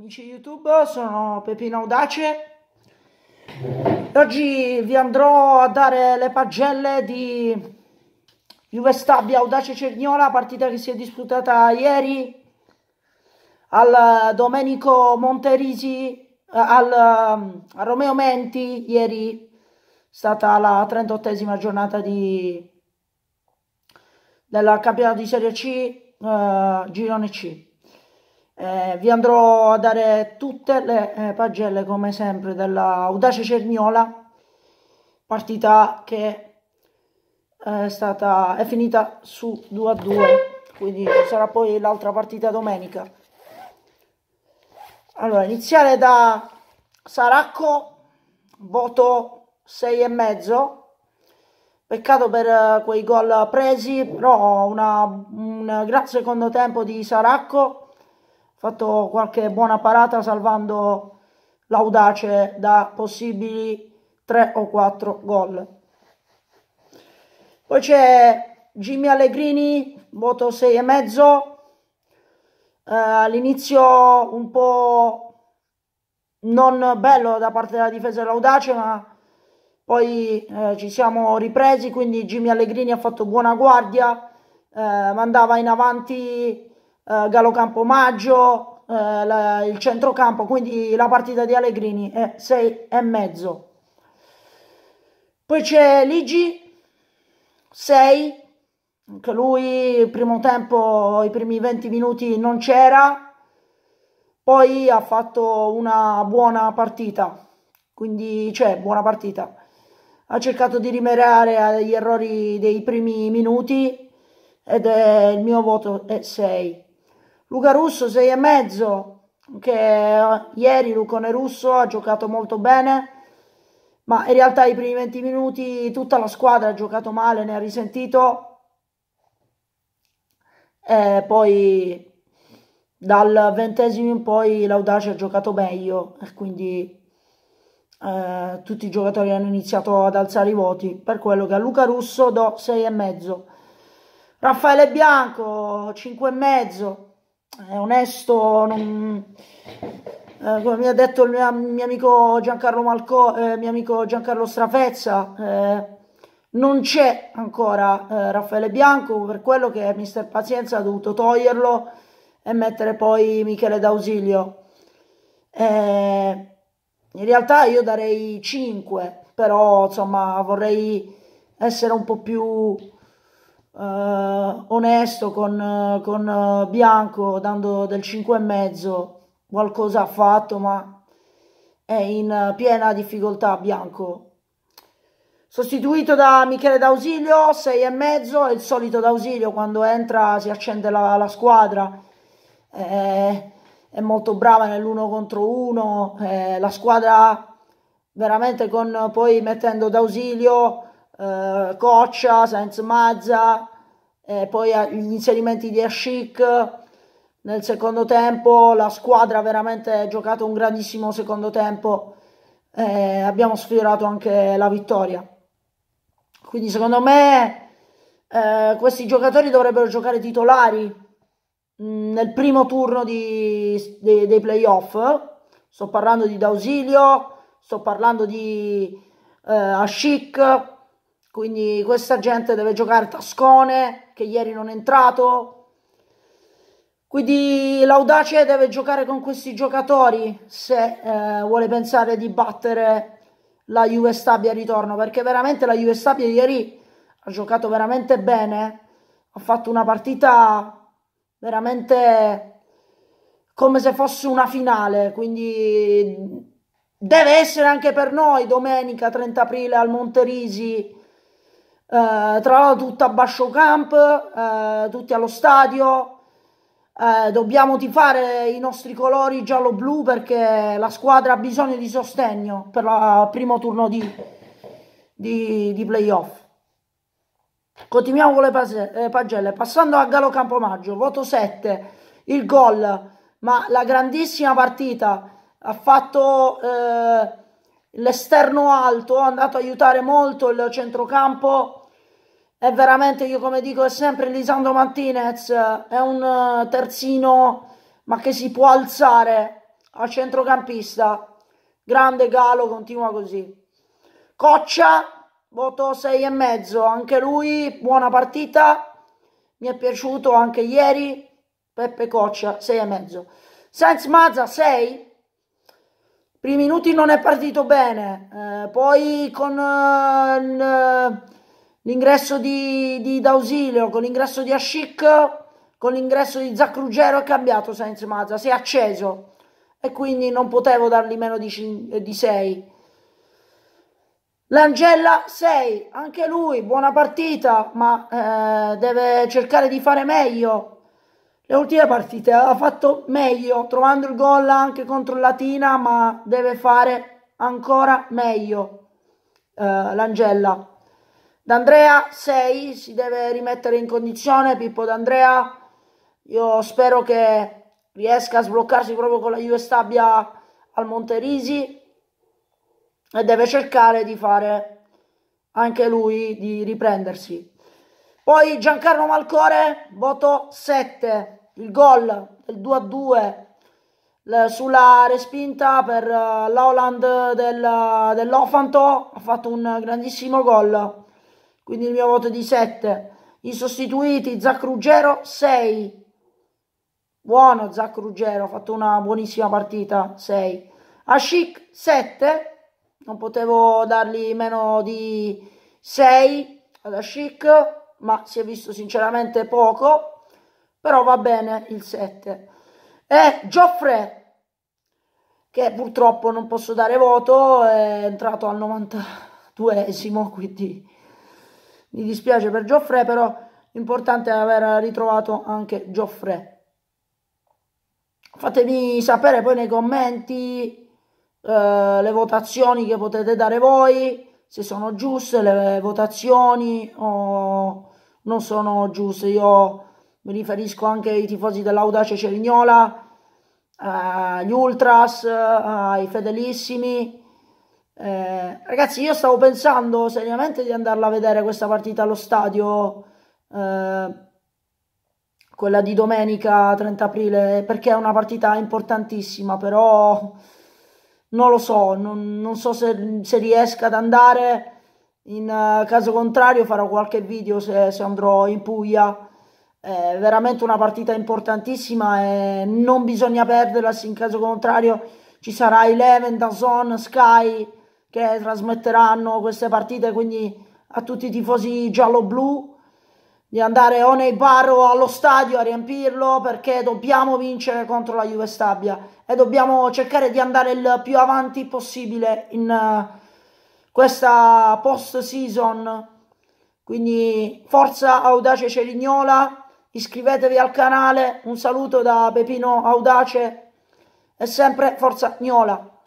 Amici YouTube, sono Pepino Audace oggi vi andrò a dare le pagelle di Juve Stabia Audace Cerignola, partita che si è disputata ieri al Domenico Monterisi, eh, al, a Romeo Menti, ieri è stata la 38esima giornata di, della campionato di Serie C, eh, Girone C. Eh, vi andrò a dare tutte le eh, pagelle come sempre della Audace Cerniola, partita che eh, è, stata, è finita su 2 a 2, quindi ci sarà poi l'altra partita domenica. Allora, iniziare da Saracco, voto 6 e mezzo. Peccato per eh, quei gol presi, però una, un gran secondo tempo di Saracco fatto qualche buona parata salvando l'audace da possibili 3 o 4 gol. Poi c'è Jimmy Allegrini, voto 6 6,5. Eh, all'inizio un po' non bello da parte della difesa dell'audace, ma poi eh, ci siamo ripresi, quindi Jimmy Allegrini ha fatto buona guardia, eh, mandava in avanti eh, Galocampo Maggio, eh, la, il centrocampo, quindi la partita di Allegrini è 6 e mezzo. Poi c'è Ligi, 6, anche lui il primo tempo, i primi 20 minuti non c'era, poi ha fatto una buona partita, quindi c'è cioè, buona partita. Ha cercato di rimediare agli errori dei primi minuti ed è, il mio voto è 6. Luca Russo 6 e mezzo, che eh, ieri Lucone Russo ha giocato molto bene, ma in realtà i primi 20 minuti tutta la squadra ha giocato male, ne ha risentito. E poi dal ventesimo in poi l'Audace ha giocato meglio e quindi eh, tutti i giocatori hanno iniziato ad alzare i voti per quello che a Luca Russo do 6,5 Raffaele Bianco 5,5 è onesto, non... eh, come mi ha detto il mio, mio amico Giancarlo Malco, eh, mio amico Giancarlo Strafezza, eh, non c'è ancora eh, Raffaele Bianco, per quello che Mister Pazienza ha dovuto toglierlo e mettere poi Michele D'Ausilio. Eh, in realtà io darei 5, però insomma vorrei essere un po' più eh, onesto con, eh, con eh, Bianco dando del 5,5 qualcosa ha fatto ma è in eh, piena difficoltà Bianco sostituito da Michele D'Ausilio 6,5 è il solito D'Ausilio quando entra si accende la, la squadra eh, è molto brava nell'uno contro uno eh, la squadra veramente con poi mettendo D'Ausilio eh, Coccia, Sainz Mazza, e poi gli inserimenti di Ashik. Nel secondo tempo la squadra veramente ha giocato un grandissimo secondo tempo e abbiamo sfiorato anche la vittoria. Quindi secondo me eh, questi giocatori dovrebbero giocare titolari mm, nel primo turno di, de, dei playoff. Sto parlando di D'Ausilio, sto parlando di eh, Ashik, quindi questa gente deve giocare Tascone, che ieri non è entrato. Quindi l'audace deve giocare con questi giocatori se eh, vuole pensare di battere la Juve Stabia ritorno, perché veramente la Juve Stabia ieri ha giocato veramente bene, ha fatto una partita veramente come se fosse una finale, quindi deve essere anche per noi domenica 30 aprile al Monterisi eh, tra l'altro tutto a Basso Camp, eh, tutti allo stadio, eh, dobbiamo tifare i nostri colori giallo-blu perché la squadra ha bisogno di sostegno per il primo turno di, di, di, playoff. Continuiamo con le eh, pagelle. Passando a Galo Campomaggio, voto 7, il gol, ma la grandissima partita ha fatto eh, l'esterno alto, è andato a aiutare molto il centrocampo è veramente, io come dico, è sempre Lisandro Martinez, è un eh, terzino ma che si può alzare a centrocampista. Grande Galo, continua così. Coccia, voto e mezzo, anche lui, buona partita, mi è piaciuto anche ieri, Peppe Coccia, e mezzo. Senz Mazza, 6. Primi minuti non è partito bene, eh, poi con eh, l'ingresso di, di D'Ausilio, con l'ingresso di Ashik, con l'ingresso di Zac Ruggero è cambiato Sainz Mazza, si è acceso e quindi non potevo dargli meno di, di 6. L'Angella 6, anche lui, buona partita, ma eh, deve cercare di fare meglio. Le ultime partite ha fatto meglio, trovando il gol anche contro Latina, ma deve fare ancora meglio eh, l'Angella. D'Andrea 6 si deve rimettere in condizione Pippo D'Andrea. Io spero che riesca a sbloccarsi proprio con la Juve Stabia al Monterisi e deve cercare di fare anche lui di riprendersi. Poi Giancarlo Malcore, voto 7, il gol del 2 a 2 sulla respinta per eh, l'Holland del, dell'Ofanto ha fatto un grandissimo gol quindi il mio voto è di 7. I sostituiti, Zac Ruggero 6. Buono Zac Ruggero, ha fatto una buonissima partita, 6. Ashik 7, non potevo dargli meno di 6 ad Ashik, ma si è visto sinceramente poco, però va bene il 7. E Gioffre che purtroppo non posso dare voto, è entrato al 92esimo, quindi mi dispiace per Geoffrey, però l'importante è aver ritrovato anche Geoffrey. Fatemi sapere poi nei commenti eh, le votazioni che potete dare voi, se sono giuste le votazioni o non sono giuste. Io mi riferisco anche ai tifosi dell'Audace Cerignola, agli Ultras, ai Fedelissimi eh, ragazzi, io stavo pensando seriamente di andarla a vedere questa partita allo stadio, eh, quella di domenica 30 aprile, perché è una partita importantissima, però non lo so, non, non so se, se riesca ad andare. In eh, caso contrario farò qualche video se, se andrò in Puglia. È veramente una partita importantissima e non bisogna perderla. Se in caso contrario ci sarà Eleven, Dazon, Sky, che trasmetteranno queste partite, quindi a tutti i tifosi giallo-blu di andare o nei bar o allo stadio a riempirlo perché dobbiamo vincere contro la Juve Stabia e dobbiamo cercare di andare il più avanti possibile in eh, questa post season quindi forza Audace Cerignola iscrivetevi al canale un saluto da Pepino Audace e sempre forza Gnola